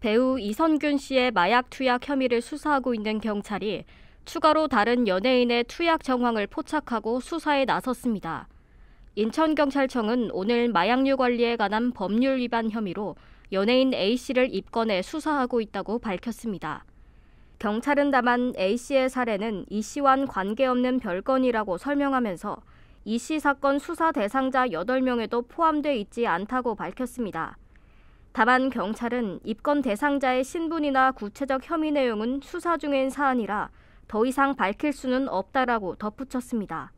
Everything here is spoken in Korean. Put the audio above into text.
배우 이선균 씨의 마약 투약 혐의를 수사하고 있는 경찰이 추가로 다른 연예인의 투약 정황을 포착하고 수사에 나섰습니다. 인천경찰청은 오늘 마약류 관리에 관한 법률 위반 혐의로 연예인 A씨를 입건해 수사하고 있다고 밝혔습니다. 경찰은 다만 A씨의 사례는 이씨와는 관계없는 별건이라고 설명하면서 이 씨 사건 수사 대상자 8명에도 포함돼 있지 않다고 밝혔습니다. 다만 경찰은 입건 대상자의 신분이나 구체적 혐의 내용은 수사 중인 사안이라 더 이상 밝힐 수는 없다라고 덧붙였습니다.